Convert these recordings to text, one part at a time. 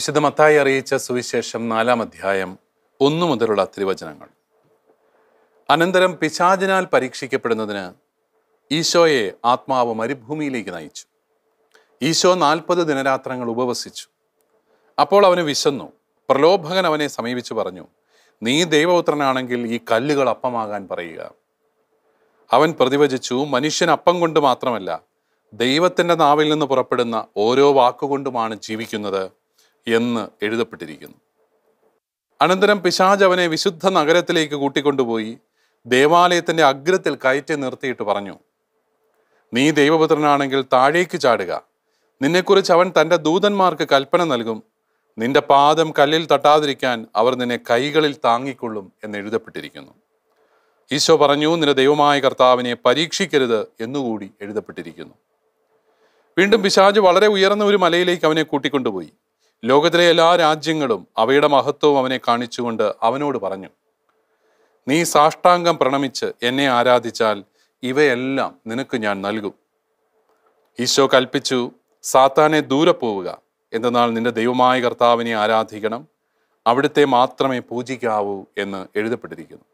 വിശദമത്തായി അറിയിച്ച സുവിശേഷം നാലാം അധ്യായം ഒന്നു മുതലുള്ള തിരുവചനങ്ങൾ അനന്തരം പിശാചിനാൽ പരീക്ഷിക്കപ്പെടുന്നതിന് ഈശോയെ ആത്മാവ് മരുഭൂമിയിലേക്ക് നയിച്ചു ഈശോ നാൽപ്പത് ദിനരാത്രങ്ങൾ ഉപവസിച്ചു അപ്പോൾ അവന് വിശന്നു പ്രലോഭകൻ അവനെ സമീപിച്ചു പറഞ്ഞു നീ ദൈവപുത്രനാണെങ്കിൽ ഈ കല്ലുകൾ അപ്പമാകാൻ പറയുക അവൻ പ്രതിവചിച്ചു മനുഷ്യൻ അപ്പം കൊണ്ട് മാത്രമല്ല ദൈവത്തിൻ്റെ നാവിൽ നിന്ന് പുറപ്പെടുന്ന ഓരോ വാക്കുകൊണ്ടുമാണ് ജീവിക്കുന്നത് എന്ന് എഴുതപ്പെട്ടിരിക്കുന്നു അനന്തരം പിശാജ് അവനെ വിശുദ്ധ നഗരത്തിലേക്ക് കൂട്ടിക്കൊണ്ടുപോയി ദേവാലയത്തിൻ്റെ അഗ്രത്തിൽ കയറ്റി നിർത്തിയിട്ട് പറഞ്ഞു നീ ദൈവപുത്രനാണെങ്കിൽ താഴേക്ക് ചാടുക നിന്നെക്കുറിച്ച് അവൻ തൻ്റെ ദൂതന്മാർക്ക് കൽപ്പന നൽകും നിന്റെ പാദം കല്ലിൽ തട്ടാതിരിക്കാൻ അവർ നിന്നെ കൈകളിൽ താങ്ങിക്കൊള്ളും എന്ന് എഴുതപ്പെട്ടിരിക്കുന്നു ഈശോ പറഞ്ഞു നിന്റെ ദൈവമായ കർത്താവിനെ പരീക്ഷിക്കരുത് എന്നുകൂടി എഴുതപ്പെട്ടിരിക്കുന്നു വീണ്ടും പിശാജ് വളരെ ഉയർന്ന ഒരു മലയിലേക്ക് അവനെ കൂട്ടിക്കൊണ്ടുപോയി ലോകത്തിലെ എല്ലാ രാജ്യങ്ങളും അവയുടെ മഹത്വവും അവനെ കാണിച്ചുകൊണ്ട് അവനോട് പറഞ്ഞു നീ സാഷ്ടാംഗം പ്രണമിച്ച് എന്നെ ആരാധിച്ചാൽ ഇവയെല്ലാം നിനക്ക് ഞാൻ നൽകും ഈശോ കൽപ്പിച്ചു സാത്താനെ ദൂരെ പോവുക എന്നാൽ നിന്റെ ദൈവമായ കർത്താവിനെ ആരാധിക്കണം അവിടുത്തെ മാത്രമേ പൂജിക്കാവൂ എന്ന് എഴുതപ്പെട്ടിരിക്കുന്നു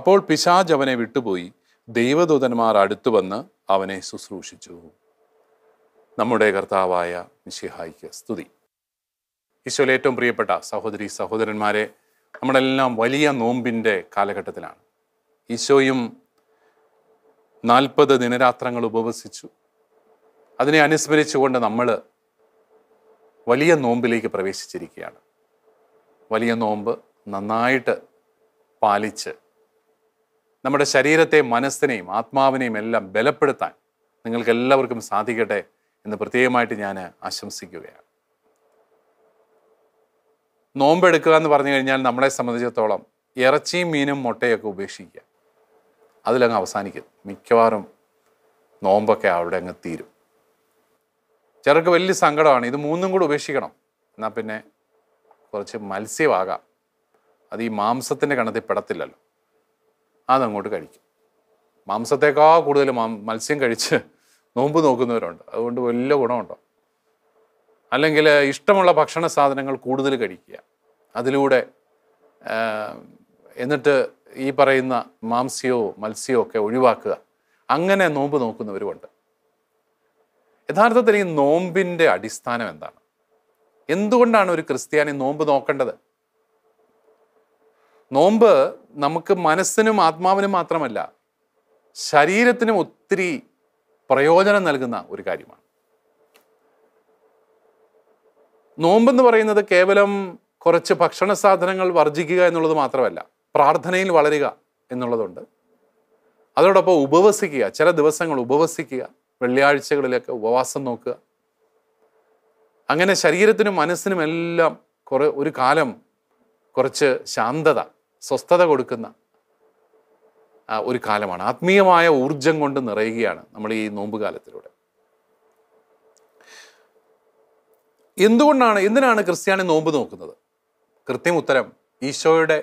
അപ്പോൾ പിശാജ് അവനെ വിട്ടുപോയി ദൈവദൂതന്മാർ അടുത്തു വന്ന് അവനെ ശുശ്രൂഷിച്ചു നമ്മുടെ കർത്താവായ നിഷിഹായിക്ക് സ്തുതി ഈശോയിലെ ഏറ്റവും പ്രിയപ്പെട്ട സഹോദരി സഹോദരന്മാരെ നമ്മളെല്ലാം വലിയ നോമ്പിൻ്റെ കാലഘട്ടത്തിലാണ് ഈശോയും നാൽപ്പത് ദിനരാത്രങ്ങൾ ഉപവസിച്ചു അതിനെ അനുസ്മരിച്ചുകൊണ്ട് നമ്മൾ വലിയ നോമ്പിലേക്ക് പ്രവേശിച്ചിരിക്കുകയാണ് വലിയ നോമ്പ് നന്നായിട്ട് പാലിച്ച് നമ്മുടെ ശരീരത്തെ മനസ്സിനെയും ആത്മാവിനെയും എല്ലാം ബലപ്പെടുത്താൻ നിങ്ങൾക്ക് എല്ലാവർക്കും സാധിക്കട്ടെ എന്ന് പ്രത്യേകമായിട്ട് ഞാൻ ആശംസിക്കുകയാണ് നോമ്പെടുക്കുക എന്ന് പറഞ്ഞു കഴിഞ്ഞാൽ നമ്മളെ സംബന്ധിച്ചിടത്തോളം ഇറച്ചിയും മീനും മുട്ടയൊക്കെ ഉപേക്ഷിക്കുക അതിലങ്ങ് അവസാനിക്കും മിക്കവാറും നോമ്പൊക്കെ അവിടെ അങ്ങ് തീരും ചിലർക്ക് വലിയ സങ്കടമാണ് ഇത് മൂന്നും കൂടെ ഉപേക്ഷിക്കണം എന്നാൽ പിന്നെ കുറച്ച് മത്സ്യമാകാം അത് ഈ മാംസത്തിൻ്റെ കണത്തിൽ പെടത്തില്ലല്ലോ അതങ്ങോട്ട് കഴിക്കും മാംസത്തേക്കാൾ കൂടുതൽ മത്സ്യം കഴിച്ച് നോമ്പ് നോക്കുന്നവരുണ്ട് അതുകൊണ്ട് വലിയ ഗുണമുണ്ടോ അല്ലെങ്കിൽ ഇഷ്ടമുള്ള ഭക്ഷണ സാധനങ്ങൾ കൂടുതൽ കഴിക്കുക അതിലൂടെ എന്നിട്ട് ഈ പറയുന്ന മാംസ്യവും മത്സ്യവും ഒക്കെ ഒഴിവാക്കുക അങ്ങനെ നോമ്പ് നോക്കുന്നവരുമുണ്ട് യഥാർത്ഥത്തിൽ ഈ നോമ്പിൻ്റെ അടിസ്ഥാനം എന്താണ് എന്തുകൊണ്ടാണ് ഒരു ക്രിസ്ത്യാനി നോമ്പ് നോക്കേണ്ടത് നോമ്പ് നമുക്ക് മനസ്സിനും ആത്മാവിനും മാത്രമല്ല ശരീരത്തിനും ഒത്തിരി പ്രയോജനം നൽകുന്ന ഒരു കാര്യമാണ് നോമ്പെന്ന് പറയുന്നത് കേവലം കുറച്ച് ഭക്ഷണ സാധനങ്ങൾ വർജിക്കുക എന്നുള്ളത് മാത്രമല്ല പ്രാർത്ഥനയിൽ വളരുക എന്നുള്ളതുണ്ട് അതോടൊപ്പം ഉപവസിക്കുക ചില ദിവസങ്ങൾ ഉപവസിക്കുക വെള്ളിയാഴ്ചകളിലൊക്കെ ഉപവാസം നോക്കുക അങ്ങനെ ശരീരത്തിനും മനസ്സിനും എല്ലാം കുറേ ഒരു കാലം കുറച്ച് ശാന്തത സ്വസ്ഥത കൊടുക്കുന്ന ഒരു കാലമാണ് ആത്മീയമായ ഊർജം കൊണ്ട് നിറയുകയാണ് നമ്മൾ ഈ നോമ്പ് കാലത്തിലൂടെ എന്തുകൊണ്ടാണ് എന്തിനാണ് ക്രിസ്ത്യാനി നോമ്പ് നോക്കുന്നത് കൃത്യം ഉത്തരം ഈശോയുടെ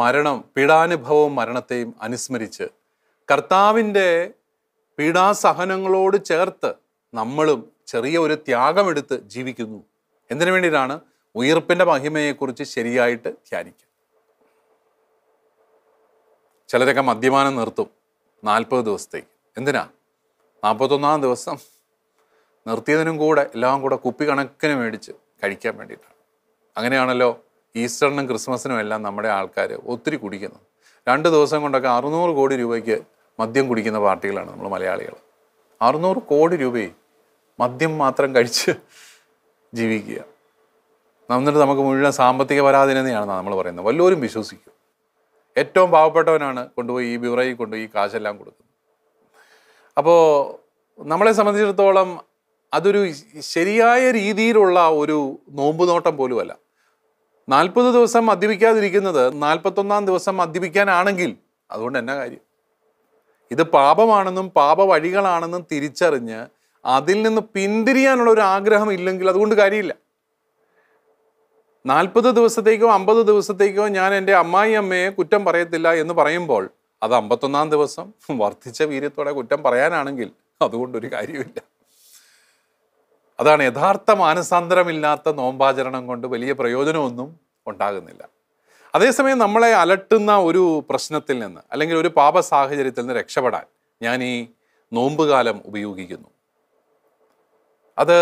മരണം പീഡാനുഭവവും മരണത്തെയും അനുസ്മരിച്ച് കർത്താവിൻ്റെ പീഡാസഹനങ്ങളോട് ചേർത്ത് നമ്മളും ചെറിയ ഒരു ത്യാഗമെടുത്ത് ജീവിക്കുന്നു എന്തിനു വേണ്ടിയിട്ടാണ് ഉയർപ്പിൻ്റെ മഹിമയെക്കുറിച്ച് ശരിയായിട്ട് ധ്യാനിക്കുക ചിലരൊക്കെ മദ്യപാനം നിർത്തും നാൽപ്പത് ദിവസത്തേക്ക് എന്തിനാ നാൽപ്പത്തൊന്നാം ദിവസം നിർത്തിയതിനും കൂടെ എല്ലാം കൂടെ കുപ്പി കണക്കിന് മേടിച്ച് കഴിക്കാൻ വേണ്ടിയിട്ടാണ് അങ്ങനെയാണല്ലോ ഈസ്റ്ററിനും ക്രിസ്മസിനും എല്ലാം നമ്മുടെ ആൾക്കാർ ഒത്തിരി കുടിക്കുന്നത് രണ്ട് ദിവസം കൊണ്ടൊക്കെ അറുന്നൂറ് കോടി രൂപയ്ക്ക് മദ്യം കുടിക്കുന്ന പാർട്ടികളാണ് നമ്മൾ മലയാളികൾ അറുന്നൂറ് കോടി രൂപയെ മദ്യം മാത്രം കഴിച്ച് ജീവിക്കുക എന്നിട്ട് നമുക്ക് മുഴുവൻ സാമ്പത്തിക പരാധീനതയാണ് നമ്മൾ പറയുന്നത് വല്ലവരും വിശ്വസിക്കും ഏറ്റവും പാവപ്പെട്ടവനാണ് കൊണ്ടുപോയി ഈ ബിവറയിൽ കൊണ്ടുപോയി ഈ കാശെല്ലാം കൊടുക്കുന്നത് അപ്പോൾ നമ്മളെ സംബന്ധിച്ചിടത്തോളം അതൊരു ശരിയായ രീതിയിലുള്ള ഒരു നോമ്പ് നോട്ടം പോലുമല്ല നാൽപ്പത് ദിവസം മദ്യപിക്കാതിരിക്കുന്നത് നാൽപ്പത്തൊന്നാം ദിവസം മദ്യപിക്കാനാണെങ്കിൽ അതുകൊണ്ട് എന്നാ കാര്യം ഇത് പാപമാണെന്നും പാപ വഴികളാണെന്നും തിരിച്ചറിഞ്ഞ് അതിൽ നിന്ന് പിന്തിരിയാനുള്ള ഒരു ആഗ്രഹം ഇല്ലെങ്കിൽ അതുകൊണ്ട് കാര്യമില്ല നാൽപ്പത് ദിവസത്തേക്കോ അമ്പത് ദിവസത്തേക്കോ ഞാൻ എൻ്റെ അമ്മായി അമ്മയെ കുറ്റം പറയത്തില്ല എന്ന് പറയുമ്പോൾ അത് അമ്പത്തൊന്നാം ദിവസം വർദ്ധിച്ച വീര്യത്തോടെ കുറ്റം പറയാനാണെങ്കിൽ അതുകൊണ്ടൊരു കാര്യമില്ല അതാണ് യഥാർത്ഥ മാനസാന്തരമില്ലാത്ത നോമ്പാചരണം കൊണ്ട് വലിയ പ്രയോജനമൊന്നും ഉണ്ടാകുന്നില്ല അതേസമയം നമ്മളെ അലട്ടുന്ന ഒരു പ്രശ്നത്തിൽ നിന്ന് അല്ലെങ്കിൽ ഒരു പാപ സാഹചര്യത്തിൽ നിന്ന് രക്ഷപ്പെടാൻ ഞാൻ ഈ നോമ്പുകാലം ഉപയോഗിക്കുന്നു അത്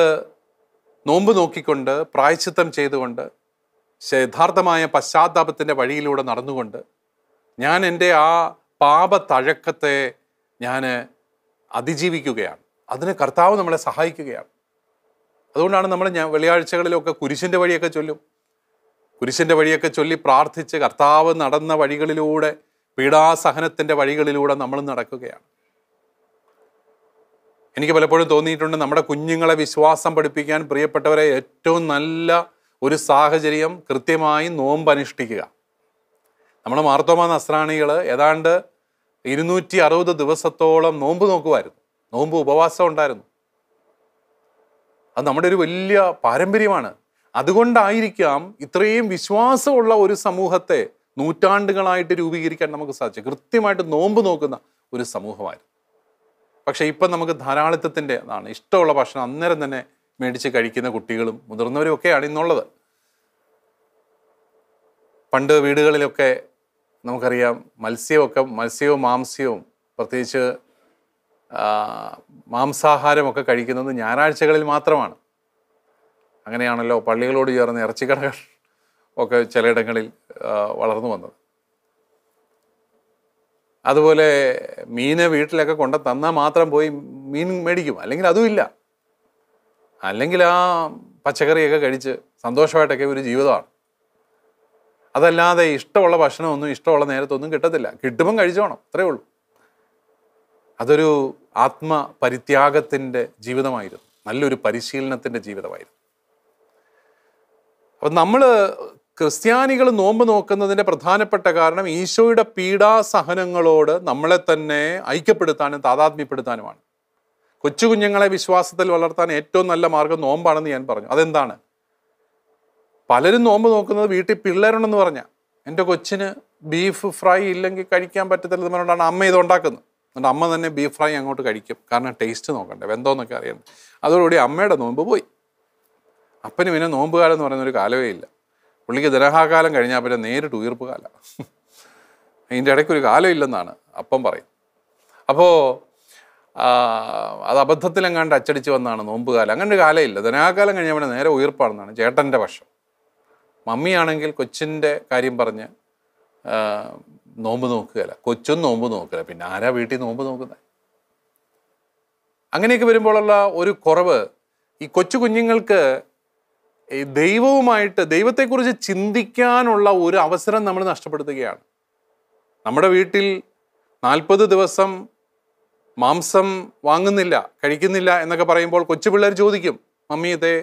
നോമ്പ് നോക്കിക്കൊണ്ട് പ്രായച്ചിത്തം ചെയ്തുകൊണ്ട് യഥാർത്ഥമായ പശ്ചാത്താപത്തിൻ്റെ വഴിയിലൂടെ നടന്നുകൊണ്ട് ഞാൻ എൻ്റെ ആ പാപ തഴക്കത്തെ ഞാൻ അതിജീവിക്കുകയാണ് അതിന് കർത്താവ് നമ്മളെ സഹായിക്കുകയാണ് അതുകൊണ്ടാണ് നമ്മൾ ഞാൻ വെള്ളിയാഴ്ചകളിലൊക്കെ കുരിശിൻ്റെ വഴിയൊക്കെ ചൊല്ലും കുരിശിൻ്റെ വഴിയൊക്കെ ചൊല്ലി പ്രാർത്ഥിച്ച് കർത്താവ് നടന്ന വഴികളിലൂടെ പീഡാസഹനത്തിൻ്റെ വഴികളിലൂടെ നമ്മൾ നടക്കുകയാണ് എനിക്ക് പലപ്പോഴും തോന്നിയിട്ടുണ്ട് നമ്മുടെ കുഞ്ഞുങ്ങളെ വിശ്വാസം പഠിപ്പിക്കാൻ പ്രിയപ്പെട്ടവരെ ഏറ്റവും നല്ല ഒരു സാഹചര്യം കൃത്യമായി നോമ്പനുഷ്ഠിക്കുക നമ്മൾ മാർത്തോമാ നസ്രാണികൾ ഏതാണ്ട് ഇരുന്നൂറ്റി അറുപത് ദിവസത്തോളം നോമ്പ് നോക്കുമായിരുന്നു നോമ്പ് ഉപവാസം ഉണ്ടായിരുന്നു അത് നമ്മുടെ ഒരു വലിയ പാരമ്പര്യമാണ് അതുകൊണ്ടായിരിക്കാം ഇത്രയും വിശ്വാസമുള്ള ഒരു സമൂഹത്തെ നൂറ്റാണ്ടുകളായിട്ട് രൂപീകരിക്കാൻ നമുക്ക് സാധിച്ചു കൃത്യമായിട്ട് നോമ്പ് നോക്കുന്ന ഒരു സമൂഹമായിരുന്നു പക്ഷേ ഇപ്പം നമുക്ക് ധാരാളിത്തത്തിൻ്റെ അതാണ് ഇഷ്ടമുള്ള ഭക്ഷണം അന്നേരം തന്നെ മേടിച്ച് കഴിക്കുന്ന കുട്ടികളും മുതിർന്നവരും ഒക്കെയാണ് ഇന്നുള്ളത് പണ്ട് വീടുകളിലൊക്കെ നമുക്കറിയാം മത്സ്യമൊക്കെ മത്സ്യവും മാംസ്യവും പ്രത്യേകിച്ച് മാംസാഹാരമൊക്കെ കഴിക്കുന്നത് ഞായറാഴ്ചകളിൽ മാത്രമാണ് അങ്ങനെയാണല്ലോ പള്ളികളോട് ചേർന്ന് ഇറച്ചിക്കടകൾ ഒക്കെ ചിലയിടങ്ങളിൽ വളർന്നു വന്നത് അതുപോലെ മീനെ വീട്ടിലൊക്കെ കൊണ്ട തന്നാൽ മാത്രം പോയി മീൻ മേടിക്കും അല്ലെങ്കിൽ അതുമില്ല അല്ലെങ്കിൽ ആ പച്ചക്കറിയൊക്കെ കഴിച്ച് സന്തോഷമായിട്ടൊക്കെ ഒരു ജീവിതമാണ് അതല്ലാതെ ഇഷ്ടമുള്ള ഭക്ഷണമൊന്നും ഇഷ്ടമുള്ള നേരത്തൊന്നും കിട്ടത്തില്ല കിട്ടുമ്പം കഴിച്ചോണം അത്രേ ഉള്ളൂ അതൊരു ആത്മപരിത്യാഗത്തിൻ്റെ ജീവിതമായിരുന്നു നല്ലൊരു പരിശീലനത്തിൻ്റെ ജീവിതമായിരുന്നു അപ്പം നമ്മൾ ക്രിസ്ത്യാനികൾ നോമ്പ് നോക്കുന്നതിൻ്റെ പ്രധാനപ്പെട്ട കാരണം ഈശോയുടെ പീഡാസഹനങ്ങളോട് നമ്മളെ തന്നെ ഐക്യപ്പെടുത്താനും താതാത്മ്യപ്പെടുത്താനുമാണ് കൊച്ചു കുഞ്ഞുങ്ങളെ വിശ്വാസത്തിൽ വളർത്താൻ ഏറ്റവും നല്ല മാർഗം നോമ്പാണെന്ന് ഞാൻ പറഞ്ഞു അതെന്താണ് പലരും നോമ്പ് നോക്കുന്നത് വീട്ടിൽ പിള്ളേരുണ്ടെന്ന് പറഞ്ഞാൽ എൻ്റെ കൊച്ചിന് ബീഫ് ഫ്രൈ ഇല്ലെങ്കിൽ കഴിക്കാൻ പറ്റത്തില്ലെന്ന് പറഞ്ഞുകൊണ്ടാണ് അമ്മ ഇത് ഉണ്ടാക്കുന്നത് എന്നിട്ട് അമ്മ തന്നെ ബീഫ് ഫ്രൈ അങ്ങോട്ട് കഴിക്കും കാരണം ടേസ്റ്റ് നോക്കണ്ടേ വെന്തോന്നൊക്കെ അറിയണം അതോടുകൂടി അമ്മയുടെ നോമ്പ് പോയി അപ്പന് പിന്നെ നോമ്പ് എന്ന് പറയുന്ന ഒരു കാലമേ ഇല്ല പുള്ളിക്ക് ദരഹാകാലം കഴിഞ്ഞാൽ പിന്നെ നേരിട്ട് ഉയർപ്പ് കാലം അതിൻ്റെ ഇടയ്ക്കൊരു ഒരു കാലം ഇല്ലെന്നാണ് അപ്പം പറയും അപ്പോൾ അത് അബദ്ധത്തിലെങ്ങാണ്ട് അച്ചടിച്ച് വന്നാണ് നോമ്പ് അങ്ങനെ ഒരു കാലം ഇല്ല ദനാകാലം കഴിഞ്ഞാൽ പിന്നെ നേരെ ഉയർപ്പാണെന്നാണ് ചേട്ടൻ്റെ പക്ഷം മമ്മിയാണെങ്കിൽ കൊച്ചിൻ്റെ കാര്യം പറഞ്ഞ് നോമ്പ് നോക്കുകയല്ല കൊച്ചും നോമ്പ് നോക്കില്ല പിന്നെ ആരാ വീട്ടിൽ നോമ്പ് നോക്കുന്നത് അങ്ങനെയൊക്കെ വരുമ്പോഴുള്ള ഒരു കുറവ് ഈ കൊച്ചു കുഞ്ഞുങ്ങൾക്ക് ദൈവവുമായിട്ട് ദൈവത്തെക്കുറിച്ച് ചിന്തിക്കാനുള്ള ഒരു അവസരം നമ്മൾ നഷ്ടപ്പെടുത്തുകയാണ് നമ്മുടെ വീട്ടിൽ നാൽപ്പത് ദിവസം മാംസം വാങ്ങുന്നില്ല കഴിക്കുന്നില്ല എന്നൊക്കെ പറയുമ്പോൾ കൊച്ചു പിള്ളേർ ചോദിക്കും മമ്മി ഇതേ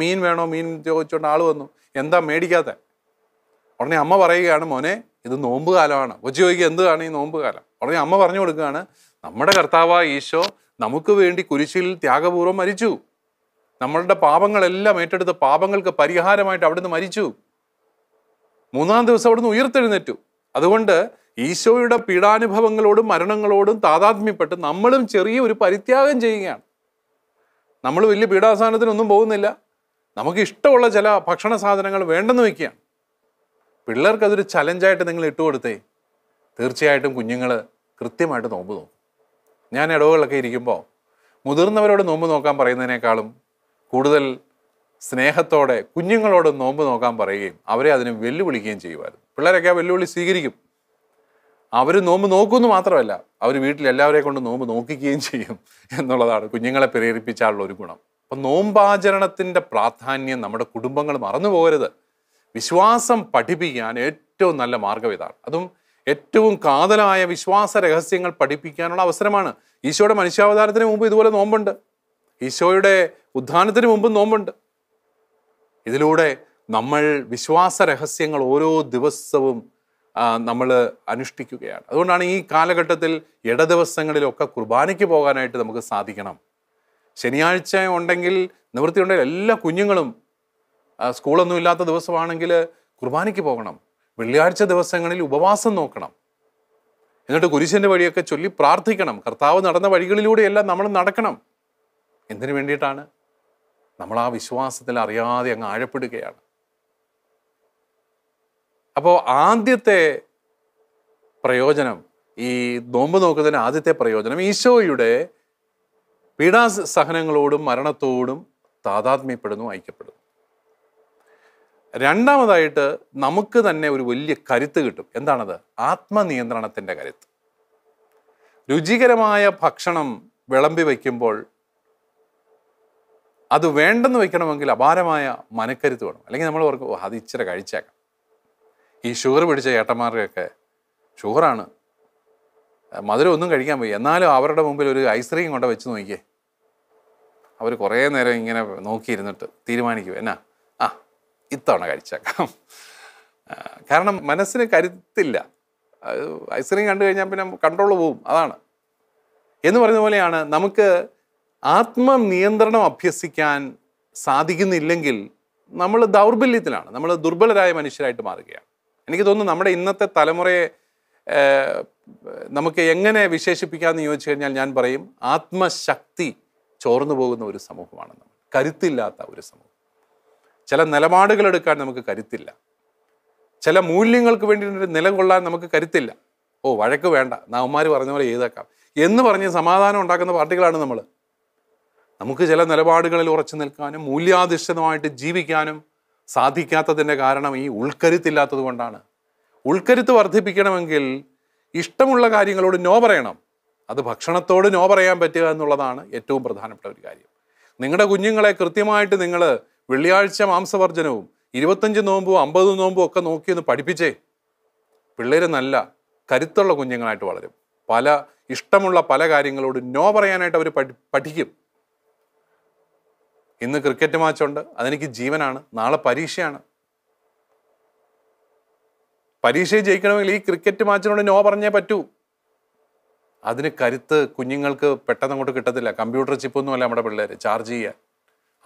മീൻ വേണോ മീൻ ചോദിച്ചുകൊണ്ട് ആൾ വന്നു എന്താ മേടിക്കാത്ത ഉടനെ അമ്മ പറയുകയാണ് മോനെ ഇത് നോമ്പ് കാലമാണ് കൊച്ചു ചോദിക്കുക എന്താണ് ഈ നോമ്പ് കാലം ഉടനെ അമ്മ പറഞ്ഞു കൊടുക്കുകയാണ് നമ്മുടെ കർത്താവായ ഈശോ നമുക്ക് വേണ്ടി കുരിശിൽ ത്യാഗപൂർവ്വം മരിച്ചു നമ്മളുടെ പാപങ്ങളെല്ലാം ഏറ്റെടുത്ത് പാപങ്ങൾക്ക് പരിഹാരമായിട്ട് അവിടുന്ന് മരിച്ചു മൂന്നാം ദിവസം അവിടുന്ന് ഉയർത്തെഴുന്നേറ്റു അതുകൊണ്ട് ഈശോയുടെ പീഡാനുഭവങ്ങളോടും മരണങ്ങളോടും താതാത്മ്യപ്പെട്ട് നമ്മളും ചെറിയ ഒരു പരിത്യാഗം ചെയ്യുകയാണ് നമ്മൾ വലിയ പീഡാസാനത്തിനൊന്നും പോകുന്നില്ല നമുക്ക് ഇഷ്ടമുള്ള ചില ഭക്ഷണ സാധനങ്ങൾ വേണ്ടെന്ന് വയ്ക്കുകയാണ് പിള്ളേർക്ക് അതൊരു ചലഞ്ചായിട്ട് നിങ്ങൾ ഇട്ട് കൊടുത്തേ തീർച്ചയായിട്ടും കുഞ്ഞുങ്ങൾ കൃത്യമായിട്ട് നോമ്പ് നോക്കും ഞാൻ ഇടവുകളൊക്കെ ഇരിക്കുമ്പോൾ മുതിർന്നവരോട് നോമ്പ് നോക്കാൻ പറയുന്നതിനേക്കാളും കൂടുതൽ സ്നേഹത്തോടെ കുഞ്ഞുങ്ങളോട് നോമ്പ് നോക്കാൻ പറയുകയും അവരെ അതിനെ വെല്ലുവിളിക്കുകയും ചെയ്യുമായിരുന്നു പിള്ളേരൊക്കെ ആ വെല്ലുവിളി സ്വീകരിക്കും അവർ നോമ്പ് നോക്കുമെന്ന് മാത്രമല്ല അവർ വീട്ടിൽ എല്ലാവരെയും കൊണ്ട് നോമ്പ് നോക്കിക്കുകയും ചെയ്യും എന്നുള്ളതാണ് കുഞ്ഞുങ്ങളെ പ്രേരിപ്പിച്ചാലുള്ള ഒരു ഗുണം അപ്പം നോമ്പാചരണത്തിൻ്റെ പ്രാധാന്യം നമ്മുടെ കുടുംബങ്ങൾ മറന്നു പോകരുത് വിശ്വാസം പഠിപ്പിക്കാൻ ഏറ്റവും നല്ല മാർഗം ഇതാണ് അതും ഏറ്റവും കാതലായ വിശ്വാസ രഹസ്യങ്ങൾ പഠിപ്പിക്കാനുള്ള അവസരമാണ് ഈശോയുടെ മനുഷ്യാവതാരത്തിന് മുമ്പ് ഇതുപോലെ നോമ്പുണ്ട് ഈശോയുടെ ഉദ്ധാനത്തിന് മുമ്പ് നോമ്പുണ്ട് ഇതിലൂടെ നമ്മൾ വിശ്വാസ രഹസ്യങ്ങൾ ഓരോ ദിവസവും നമ്മൾ അനുഷ്ഠിക്കുകയാണ് അതുകൊണ്ടാണ് ഈ കാലഘട്ടത്തിൽ ഇട കുർബാനയ്ക്ക് പോകാനായിട്ട് നമുക്ക് സാധിക്കണം ശനിയാഴ്ച ഉണ്ടെങ്കിൽ നിവൃത്തിയുണ്ടെങ്കിൽ എല്ലാ കുഞ്ഞുങ്ങളും സ്കൂളൊന്നും ഇല്ലാത്ത ദിവസമാണെങ്കിൽ കുർബാനയ്ക്ക് പോകണം വെള്ളിയാഴ്ച ദിവസങ്ങളിൽ ഉപവാസം നോക്കണം എന്നിട്ട് കുരിശിൻ്റെ വഴിയൊക്കെ ചൊല്ലി പ്രാർത്ഥിക്കണം കർത്താവ് നടന്ന വഴികളിലൂടെയെല്ലാം നമ്മൾ നടക്കണം എന്തിനു വേണ്ടിയിട്ടാണ് നമ്മൾ ആ വിശ്വാസത്തിൽ അറിയാതെ അങ്ങ് ആഴപ്പെടുകയാണ് അപ്പോൾ ആദ്യത്തെ പ്രയോജനം ഈ നോമ്പ് നോക്കുന്നതിന് ആദ്യത്തെ പ്രയോജനം ഈശോയുടെ സഹനങ്ങളോടും മരണത്തോടും താതാത്മ്യപ്പെടുന്നു ഐക്യപ്പെടുന്നു രണ്ടാമതായിട്ട് നമുക്ക് തന്നെ ഒരു വലിയ കരുത്ത് കിട്ടും എന്താണത് ആത്മനിയന്ത്രണത്തിൻ്റെ കരുത്ത് രുചികരമായ ഭക്ഷണം വിളമ്പി വയ്ക്കുമ്പോൾ അത് വേണ്ടെന്ന് വെക്കണമെങ്കിൽ അപാരമായ മനക്കരുത്ത് വേണം അല്ലെങ്കിൽ നമ്മൾ ഓർക്കും അത് ഇച്ചിരി കഴിച്ചേക്കാം ഈ ഷുഗർ പിടിച്ച ഏട്ടന്മാർക്കൊക്കെ ഷുഗറാണ് മധുരം ഒന്നും കഴിക്കാൻ പോയി എന്നാലും അവരുടെ മുമ്പിൽ ഒരു ഐസ്ക്രീം കൊണ്ട് വെച്ച് നോക്കിയേ അവർ കുറേ നേരം ഇങ്ങനെ നോക്കിയിരുന്നിട്ട് തീരുമാനിക്കും എന്നാ ആ ഇത്തവണ കഴിച്ചേക്കാം കാരണം മനസ്സിന് കരുത്തില്ല ഐസ്ക്രീം കണ്ടു കഴിഞ്ഞാൽ പിന്നെ കൺട്രോൾ പോവും അതാണ് എന്ന് പറയുന്ന പോലെയാണ് നമുക്ക് ആത്മനിയന്ത്രണം അഭ്യസിക്കാൻ സാധിക്കുന്നില്ലെങ്കിൽ നമ്മൾ ദൗർബല്യത്തിലാണ് നമ്മൾ ദുർബലരായ മനുഷ്യരായിട്ട് മാറുകയാണ് എനിക്ക് തോന്നുന്നു നമ്മുടെ ഇന്നത്തെ തലമുറയെ നമുക്ക് എങ്ങനെ വിശേഷിപ്പിക്കാമെന്ന് ചോദിച്ചു കഴിഞ്ഞാൽ ഞാൻ പറയും ആത്മശക്തി ചോർന്നു പോകുന്ന ഒരു സമൂഹമാണ് നമ്മൾ കരുത്തില്ലാത്ത ഒരു സമൂഹം ചില നിലപാടുകൾ എടുക്കാൻ നമുക്ക് കരുത്തില്ല ചില മൂല്യങ്ങൾക്ക് വേണ്ടി നിലകൊള്ളാൻ നമുക്ക് കരുത്തില്ല ഓ വഴക്ക് വേണ്ട നവന്മാർ പറഞ്ഞ പോലെ ചെയ്തേക്കാം എന്ന് പറഞ്ഞ് സമാധാനം ഉണ്ടാക്കുന്ന പാർട്ടികളാണ് നമ്മൾ നമുക്ക് ചില നിലപാടുകളിൽ ഉറച്ചു നിൽക്കാനും മൂല്യാധിഷ്ഠിതമായിട്ട് ജീവിക്കാനും സാധിക്കാത്തതിൻ്റെ കാരണം ഈ ഉൾക്കരുത്തില്ലാത്തത് കൊണ്ടാണ് ഉൾക്കരുത്ത് വർദ്ധിപ്പിക്കണമെങ്കിൽ ഇഷ്ടമുള്ള കാര്യങ്ങളോട് നോ പറയണം അത് ഭക്ഷണത്തോട് നോ പറയാൻ പറ്റുക എന്നുള്ളതാണ് ഏറ്റവും പ്രധാനപ്പെട്ട ഒരു കാര്യം നിങ്ങളുടെ കുഞ്ഞുങ്ങളെ കൃത്യമായിട്ട് നിങ്ങൾ വെള്ളിയാഴ്ച മാംസവർജനവും ഇരുപത്തഞ്ച് നോമ്പും അമ്പത് നോമ്പും ഒക്കെ നോക്കിയൊന്ന് പഠിപ്പിച്ചേ പിള്ളേർ നല്ല കരുത്തുള്ള കുഞ്ഞുങ്ങളായിട്ട് വളരും പല ഇഷ്ടമുള്ള പല കാര്യങ്ങളോട് നോ പറയാനായിട്ട് അവർ പഠിക്കും ഇന്ന് ക്രിക്കറ്റ് മാച്ചുണ്ട് അതെനിക്ക് ജീവനാണ് നാളെ പരീക്ഷയാണ് പരീക്ഷയെ ജയിക്കണമെങ്കിൽ ഈ ക്രിക്കറ്റ് മാച്ചിനോട് നോ പറഞ്ഞേ പറ്റൂ അതിന് കരുത്ത് കുഞ്ഞുങ്ങൾക്ക് പെട്ടെന്ന് അങ്ങോട്ട് കിട്ടത്തില്ല കമ്പ്യൂട്ടർ ചിപ്പൊന്നുമല്ല നമ്മുടെ പിള്ളേർ ചാർജ് ചെയ്യാൻ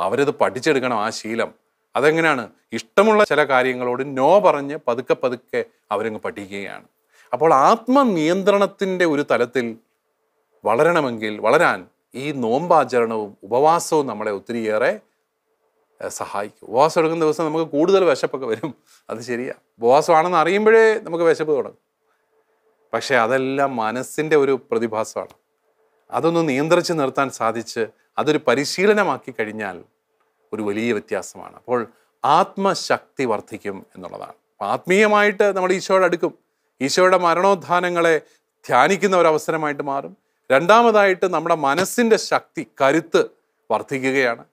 അവരത് പഠിച്ചെടുക്കണം ആ ശീലം അതെങ്ങനെയാണ് ഇഷ്ടമുള്ള ചില കാര്യങ്ങളോട് നോ പറഞ്ഞ് പതുക്കെ പതുക്കെ അവരങ്ങ് പഠിക്കുകയാണ് അപ്പോൾ ആത്മനിയന്ത്രണത്തിൻ്റെ ഒരു തലത്തിൽ വളരണമെങ്കിൽ വളരാൻ ഈ നോമ്പാചരണവും ഉപവാസവും നമ്മളെ ഒത്തിരിയേറെ സഹായിക്കും ഉപവാസം എടുക്കുന്ന ദിവസം നമുക്ക് കൂടുതൽ വിശപ്പൊക്കെ വരും അത് ശരിയാണ് ഉപവാസമാണെന്ന് അറിയുമ്പോഴേ നമുക്ക് വിശപ്പ് തുടങ്ങും പക്ഷേ അതെല്ലാം മനസ്സിൻ്റെ ഒരു പ്രതിഭാസമാണ് അതൊന്ന് നിയന്ത്രിച്ച് നിർത്താൻ സാധിച്ച് അതൊരു പരിശീലനമാക്കി കഴിഞ്ഞാൽ ഒരു വലിയ വ്യത്യാസമാണ് അപ്പോൾ ആത്മശക്തി വർദ്ധിക്കും എന്നുള്ളതാണ് ആത്മീയമായിട്ട് നമ്മൾ ഈശോയുടെ അടുക്കും ഈശോയുടെ മരണോദ്ധാനങ്ങളെ ധ്യാനിക്കുന്ന ഒരു അവസരമായിട്ട് മാറും രണ്ടാമതായിട്ട് നമ്മുടെ മനസ്സിൻ്റെ ശക്തി കരുത്ത് വർദ്ധിക്കുകയാണ്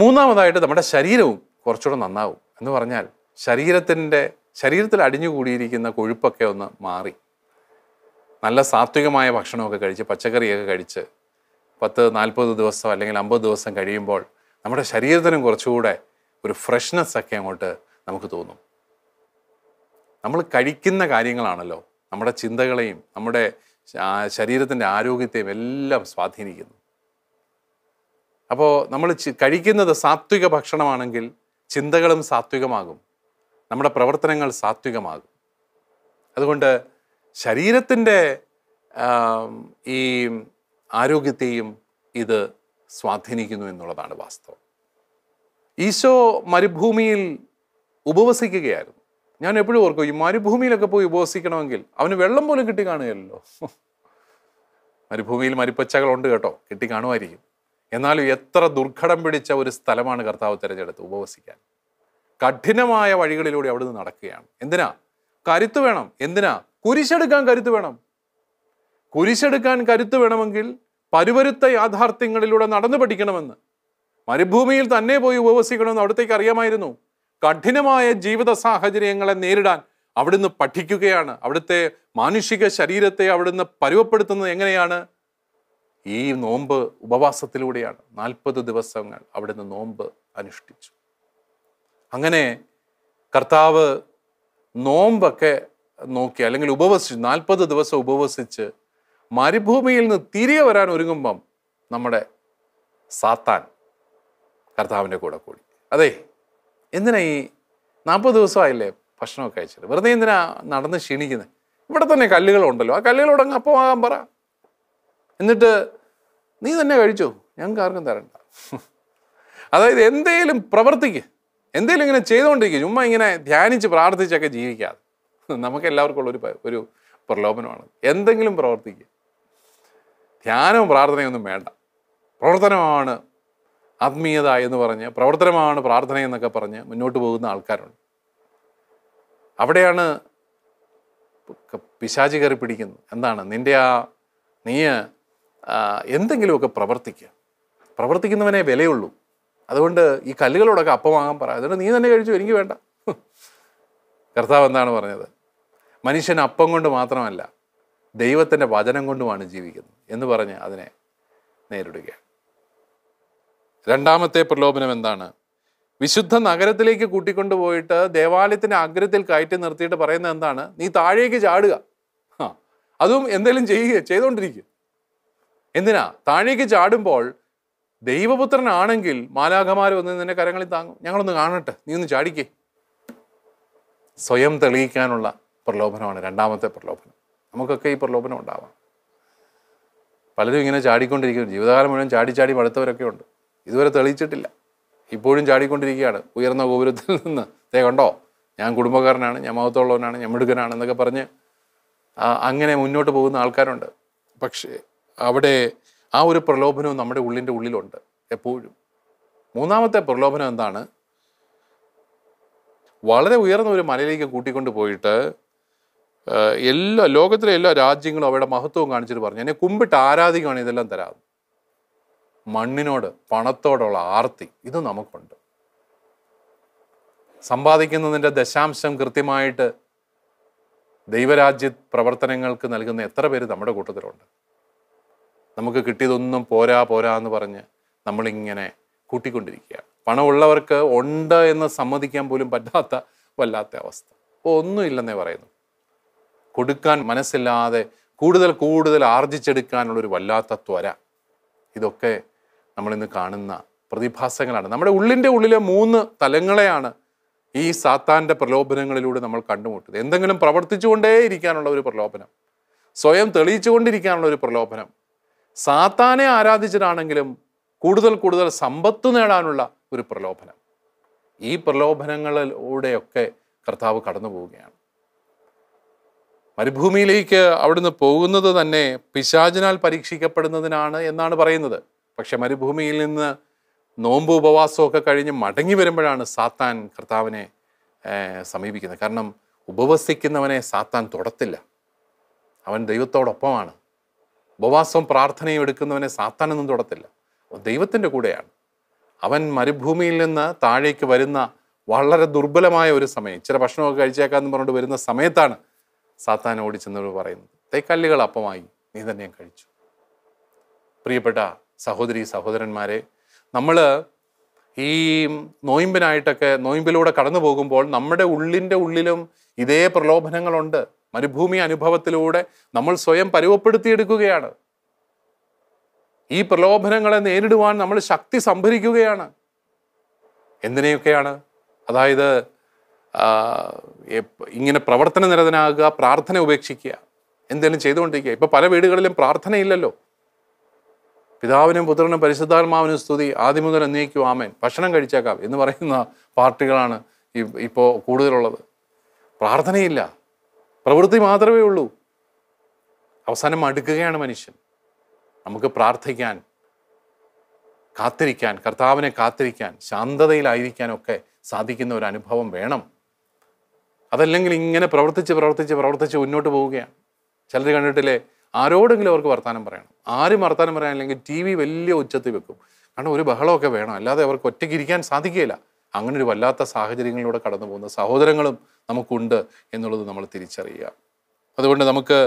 മൂന്നാമതായിട്ട് നമ്മുടെ ശരീരവും കുറച്ചുകൂടെ നന്നാവും എന്ന് പറഞ്ഞാൽ ശരീരത്തിൻ്റെ ശരീരത്തിൽ അടിഞ്ഞുകൂടിയിരിക്കുന്ന കൊഴുപ്പൊക്കെ ഒന്ന് മാറി നല്ല സാത്വികമായ ഭക്ഷണമൊക്കെ കഴിച്ച് പച്ചക്കറിയൊക്കെ കഴിച്ച് പത്ത് നാൽപ്പത് ദിവസം അല്ലെങ്കിൽ അമ്പത് ദിവസം കഴിയുമ്പോൾ നമ്മുടെ ശരീരത്തിനും കുറച്ചുകൂടെ ഒരു ഫ്രഷ്നെസ്സൊക്കെ ഒക്കെ അങ്ങോട്ട് നമുക്ക് തോന്നും നമ്മൾ കഴിക്കുന്ന കാര്യങ്ങളാണല്ലോ നമ്മുടെ ചിന്തകളെയും നമ്മുടെ ശരീരത്തിൻ്റെ ആരോഗ്യത്തെയും എല്ലാം സ്വാധീനിക്കുന്നു അപ്പോൾ നമ്മൾ കഴിക്കുന്നത് സാത്വിക ഭക്ഷണമാണെങ്കിൽ ചിന്തകളും സാത്വികമാകും നമ്മുടെ പ്രവർത്തനങ്ങൾ സാത്വികമാകും അതുകൊണ്ട് ശരീരത്തിൻ്റെ ഈ ആരോഗ്യത്തെയും ഇത് സ്വാധീനിക്കുന്നു എന്നുള്ളതാണ് വാസ്തവം ഈശോ മരുഭൂമിയിൽ ഉപവസിക്കുകയായിരുന്നു ഞാൻ എപ്പോഴും ഓർക്കും ഈ മരുഭൂമിയിലൊക്കെ പോയി ഉപവസിക്കണമെങ്കിൽ അവന് വെള്ളം പോലും കിട്ടി കാണുകയല്ലോ മരുഭൂമിയിൽ മരുപ്പച്ചകളുണ്ട് കേട്ടോ കിട്ടി കാണുമായിരിക്കും എന്നാലും എത്ര ദുർഘടം പിടിച്ച ഒരു സ്ഥലമാണ് കർത്താവ് തിരഞ്ഞെടുത്ത് ഉപവസിക്കാൻ കഠിനമായ വഴികളിലൂടെ അവിടുന്ന് നടക്കുകയാണ് എന്തിനാ കരുത്തു വേണം എന്തിനാ കുരിശെടുക്കാൻ കരുത്ത് വേണം കുരിശെടുക്കാൻ കരുത്ത് വേണമെങ്കിൽ പരുവരുത്ത യാഥാർത്ഥ്യങ്ങളിലൂടെ നടന്നു പഠിക്കണമെന്ന് മരുഭൂമിയിൽ തന്നെ പോയി ഉപവസിക്കണമെന്ന് അവിടത്തേക്ക് അറിയാമായിരുന്നു കഠിനമായ ജീവിത സാഹചര്യങ്ങളെ നേരിടാൻ അവിടുന്ന് പഠിക്കുകയാണ് അവിടുത്തെ മാനുഷിക ശരീരത്തെ അവിടുന്ന് പരുവപ്പെടുത്തുന്നത് എങ്ങനെയാണ് ഈ നോമ്പ് ഉപവാസത്തിലൂടെയാണ് നാൽപ്പത് ദിവസങ്ങൾ അവിടുന്ന് നോമ്പ് അനുഷ്ഠിച്ചു അങ്ങനെ കർത്താവ് നോമ്പൊക്കെ നോക്കി അല്ലെങ്കിൽ ഉപവസിച്ച് നാൽപ്പത് ദിവസം ഉപവസിച്ച് മരുഭൂമിയിൽ നിന്ന് തിരികെ വരാൻ ഒരുങ്ങുമ്പം നമ്മുടെ സാത്താൻ കർത്താവിൻ്റെ കൂടെ കൂടി അതെ എന്തിനാ ഈ നാൽപ്പത് ദിവസമായില്ലേ ഭക്ഷണമൊക്കെ കഴിച്ചത് വെറുതെ എന്തിനാ നടന്ന് ക്ഷീണിക്കുന്നത് ഇവിടെ തന്നെ കല്ലുകളുണ്ടല്ലോ ആ കല്ലുകളോട് അങ്ങ് അപ്പമാകാൻ പറ എന്നിട്ട് നീ തന്നെ കഴിച്ചോ ഞങ്ങൾക്ക് ആർക്കും തരണ്ട അതായത് എന്തേലും പ്രവർത്തിക്ക് എന്തേലും ഇങ്ങനെ ചെയ്തുകൊണ്ടിരിക്കുക ചുമ്മാ ഇങ്ങനെ ധ്യാനിച്ച് പ്രാർത്ഥിച്ചൊക്കെ ജീവിക്കാതെ നമുക്ക് എല്ലാവർക്കും ഉള്ളൊരു ഒരു പ്രലോഭനമാണ് എന്തെങ്കിലും പ്രവർത്തിക്കുക ധ്യാനവും പ്രാർത്ഥനയൊന്നും വേണ്ട പ്രവർത്തനമാണ് ആത്മീയത എന്ന് പറഞ്ഞ് പ്രവർത്തനമാണ് പ്രാർത്ഥന എന്നൊക്കെ പറഞ്ഞ് മുന്നോട്ട് പോകുന്ന ആൾക്കാരുണ്ട് അവിടെയാണ് പിശാചി കയറി പിടിക്കുന്നത് എന്താണ് നിൻ്റെ ആ നീ എന്തെങ്കിലുമൊക്കെ പ്രവർത്തിക്കുക പ്രവർത്തിക്കുന്നവനെ വിലയുള്ളൂ അതുകൊണ്ട് ഈ കല്ലുകളോടൊക്കെ അപ്പമാകാൻ പറയാം അതുകൊണ്ട് നീ തന്നെ കഴിച്ചു എനിക്ക് വേണ്ട കർത്താവ് എന്താണ് പറഞ്ഞത് മനുഷ്യൻ അപ്പം കൊണ്ട് മാത്രമല്ല ദൈവത്തിൻ്റെ വചനം കൊണ്ടുമാണ് ജീവിക്കുന്നത് എന്ന് പറഞ്ഞ് അതിനെ നേരിടുക രണ്ടാമത്തെ പ്രലോഭനം എന്താണ് വിശുദ്ധ നഗരത്തിലേക്ക് കൂട്ടിക്കൊണ്ടുപോയിട്ട് ദേവാലയത്തിൻ്റെ അഗ്രത്തിൽ കയറ്റി നിർത്തിയിട്ട് പറയുന്നത് എന്താണ് നീ താഴേക്ക് ചാടുക ആ അതും എന്തെങ്കിലും ചെയ്യുക ചെയ്തുകൊണ്ടിരിക്കുക എന്തിനാ താഴേക്ക് ചാടുമ്പോൾ ദൈവപുത്രനാണെങ്കിൽ മാലാഖമാർ വന്ന് നിന്നെ കരങ്ങളിൽ താങ്ങും ഞങ്ങളൊന്ന് കാണട്ടെ നീ ഒന്ന് ചാടിക്കേ സ്വയം തെളിയിക്കാനുള്ള പ്രലോഭനമാണ് രണ്ടാമത്തെ പ്രലോഭനം നമുക്കൊക്കെ ഈ പ്രലോഭനം ഉണ്ടാവാം പലരും ഇങ്ങനെ ചാടിക്കൊണ്ടിരിക്കുന്നു ജീവിതകാലം മുഴുവൻ ചാടി ചാടി മടുത്തവരൊക്കെ ഉണ്ട് ഇതുവരെ തെളിയിച്ചിട്ടില്ല ഇപ്പോഴും ചാടിക്കൊണ്ടിരിക്കുകയാണ് ഉയർന്ന ഗോപുരത്തിൽ നിന്ന് തേ കണ്ടോ ഞാൻ കുടുംബക്കാരനാണ് ഞാൻ മഹത്തുള്ളവനാണ് ഞാൻ മിടുക്കനാണ് എന്നൊക്കെ പറഞ്ഞ് അങ്ങനെ മുന്നോട്ട് പോകുന്ന ആൾക്കാരുണ്ട് പക്ഷേ അവിടെ ആ ഒരു പ്രലോഭനവും നമ്മുടെ ഉള്ളിൻ്റെ ഉള്ളിലുണ്ട് എപ്പോഴും മൂന്നാമത്തെ പ്രലോഭനം എന്താണ് വളരെ ഉയർന്ന ഒരു മലയിലേക്ക് കൂട്ടിക്കൊണ്ട് പോയിട്ട് എല്ലാ ലോകത്തിലെ എല്ലാ രാജ്യങ്ങളും അവരുടെ മഹത്വവും കാണിച്ചിട്ട് പറഞ്ഞു എന്നെ കുമ്പിട്ട് ആരാധിക്കുകയാണ് ഇതെല്ലാം തരാം മണ്ണിനോട് പണത്തോടുള്ള ആർത്തി ഇത് നമുക്കുണ്ട് സമ്പാദിക്കുന്നതിൻ്റെ ദശാംശം കൃത്യമായിട്ട് ദൈവരാജ്യ പ്രവർത്തനങ്ങൾക്ക് നൽകുന്ന എത്ര പേര് നമ്മുടെ കൂട്ടത്തിലുണ്ട് നമുക്ക് കിട്ടിയതൊന്നും പോരാ പോരാ എന്ന് പറഞ്ഞ് നമ്മളിങ്ങനെ കൂട്ടിക്കൊണ്ടിരിക്കുക പണമുള്ളവർക്ക് ഉണ്ട് എന്ന് സമ്മതിക്കാൻ പോലും പറ്റാത്ത വല്ലാത്ത അവസ്ഥ ഒന്നുമില്ലെന്നേ പറയുന്നു കൊടുക്കാൻ മനസ്സില്ലാതെ കൂടുതൽ കൂടുതൽ ഒരു വല്ലാത്ത ത്വര ഇതൊക്കെ നമ്മളിന്ന് കാണുന്ന പ്രതിഭാസങ്ങളാണ് നമ്മുടെ ഉള്ളിൻ്റെ ഉള്ളിലെ മൂന്ന് തലങ്ങളെയാണ് ഈ സാത്താൻ്റെ പ്രലോഭനങ്ങളിലൂടെ നമ്മൾ കണ്ടുമുട്ടുന്നത് എന്തെങ്കിലും പ്രവർത്തിച്ചുകൊണ്ടേ ഇരിക്കാനുള്ള ഒരു പ്രലോഭനം സ്വയം തെളിയിച്ചുകൊണ്ടിരിക്കാനുള്ള ഒരു പ്രലോഭനം സാത്താനെ ആരാധിച്ചിട്ടാണെങ്കിലും കൂടുതൽ കൂടുതൽ സമ്പത്ത് നേടാനുള്ള ഒരു പ്രലോഭനം ഈ പ്രലോഭനങ്ങളിലൂടെയൊക്കെ കർത്താവ് കടന്നു പോവുകയാണ് മരുഭൂമിയിലേക്ക് അവിടുന്ന് പോകുന്നത് തന്നെ പിശാചിനാൽ പരീക്ഷിക്കപ്പെടുന്നതിനാണ് എന്നാണ് പറയുന്നത് പക്ഷെ മരുഭൂമിയിൽ നിന്ന് നോമ്പ് ഉപവാസമൊക്കെ കഴിഞ്ഞ് മടങ്ങി വരുമ്പോഴാണ് സാത്താൻ കർത്താവിനെ സമീപിക്കുന്നത് കാരണം ഉപവസിക്കുന്നവനെ സാത്താൻ തുടത്തില്ല അവൻ ദൈവത്തോടൊപ്പമാണ് ഉപവാസവും പ്രാർത്ഥനയും എടുക്കുന്നവനെ സാത്താനൊന്നും തുടത്തില്ല അവൻ ദൈവത്തിൻ്റെ കൂടെയാണ് അവൻ മരുഭൂമിയിൽ നിന്ന് താഴേക്ക് വരുന്ന വളരെ ദുർബലമായ ഒരു സമയം ഇച്ചിരി ഭക്ഷണമൊക്കെ കഴിച്ചേക്കാന്ന് പറഞ്ഞുകൊണ്ട് വരുന്ന സമയത്താണ് സാത്താൻ ഓടിച്ചെന്നോട് പറയുന്നത് തൈക്കല്ലുകൾ അപ്പമായി നീ തന്നെ കഴിച്ചു പ്രിയപ്പെട്ട സഹോദരി സഹോദരന്മാരെ നമ്മൾ ഈ നോയിമ്പിനായിട്ടൊക്കെ നോയിമ്പിലൂടെ കടന്നു പോകുമ്പോൾ നമ്മുടെ ഉള്ളിൻ്റെ ഉള്ളിലും ഇതേ പ്രലോഭനങ്ങളുണ്ട് മരുഭൂമി അനുഭവത്തിലൂടെ നമ്മൾ സ്വയം പരുവപ്പെടുത്തിയെടുക്കുകയാണ് ഈ പ്രലോഭനങ്ങളെ നേരിടുവാൻ നമ്മൾ ശക്തി സംഭരിക്കുകയാണ് എന്തിനെയൊക്കെയാണ് അതായത് ഇങ്ങനെ പ്രവർത്തന നിരതനാകുക പ്രാർത്ഥന ഉപേക്ഷിക്കുക എന്തെങ്കിലും ചെയ്തുകൊണ്ടിരിക്കുക ഇപ്പം പല വീടുകളിലും പ്രാർത്ഥനയില്ലല്ലോ പിതാവിനും പുത്രനും പരിശുദ്ധാത്മാവിനും സ്തുതി മുതൽ എന്നേക്കും ആമേൻ ഭക്ഷണം കഴിച്ചേക്കാം എന്ന് പറയുന്ന പാർട്ടികളാണ് ഇപ്പോൾ കൂടുതലുള്ളത് പ്രാർത്ഥനയില്ല പ്രവൃത്തി മാത്രമേ ഉള്ളൂ അവസാനം അടുക്കുകയാണ് മനുഷ്യൻ നമുക്ക് പ്രാർത്ഥിക്കാൻ കാത്തിരിക്കാൻ കർത്താവിനെ കാത്തിരിക്കാൻ ശാന്തതയിലായിരിക്കാനൊക്കെ സാധിക്കുന്ന ഒരു അനുഭവം വേണം അതല്ലെങ്കിൽ ഇങ്ങനെ പ്രവർത്തിച്ച് പ്രവർത്തിച്ച് പ്രവർത്തിച്ച് മുന്നോട്ട് പോവുകയാണ് ചിലർ കണ്ടിട്ടില്ലേ ആരോടെങ്കിലും അവർക്ക് വർത്തമാനം പറയണം ആരും വർത്തമാനം പറയാനില്ലെങ്കിൽ ടി വി വലിയ ഉച്ചത്തിൽ വെക്കും കാരണം ഒരു ബഹളമൊക്കെ വേണം അല്ലാതെ അവർക്ക് ഒറ്റയ്ക്ക് ഇരിക്കാൻ സാധിക്കുകയില്ല അങ്ങനെ ഒരു വല്ലാത്ത സാഹചര്യങ്ങളിലൂടെ കടന്നു പോകുന്ന സഹോദരങ്ങളും നമുക്കുണ്ട് എന്നുള്ളത് നമ്മൾ തിരിച്ചറിയുക അതുകൊണ്ട് നമുക്ക്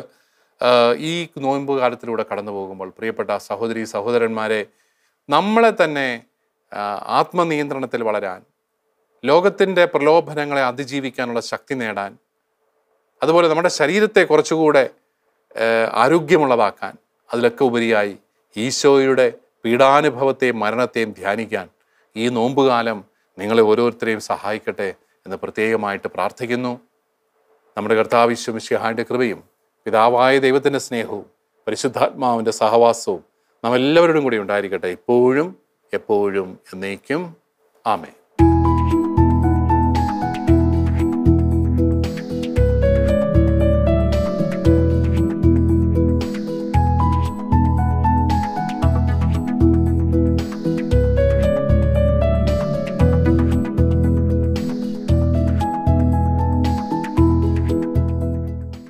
ഈ നോയമ്പ് കാലത്തിലൂടെ കടന്നു പോകുമ്പോൾ പ്രിയപ്പെട്ട സഹോദരി സഹോദരന്മാരെ നമ്മളെ തന്നെ ആത്മനിയന്ത്രണത്തിൽ വളരാൻ ലോകത്തിൻ്റെ പ്രലോഭനങ്ങളെ അതിജീവിക്കാനുള്ള ശക്തി നേടാൻ അതുപോലെ നമ്മുടെ ശരീരത്തെ കുറച്ചുകൂടെ ആരോഗ്യമുള്ളതാക്കാൻ അതിലൊക്കെ ഉപരിയായി ഈശോയുടെ പീഡാനുഭവത്തെയും മരണത്തെയും ധ്യാനിക്കാൻ ഈ നോമ്പുകാലം നിങ്ങളെ ഓരോരുത്തരെയും സഹായിക്കട്ടെ എന്ന് പ്രത്യേകമായിട്ട് പ്രാർത്ഥിക്കുന്നു നമ്മുടെ ശിഹാൻ്റെ കൃപയും പിതാവായ ദൈവത്തിൻ്റെ സ്നേഹവും പരിശുദ്ധാത്മാവിൻ്റെ സഹവാസവും നമ്മെല്ലാവരോടും കൂടി ഉണ്ടായിരിക്കട്ടെ ഇപ്പോഴും എപ്പോഴും എന്നേക്കും ആമേ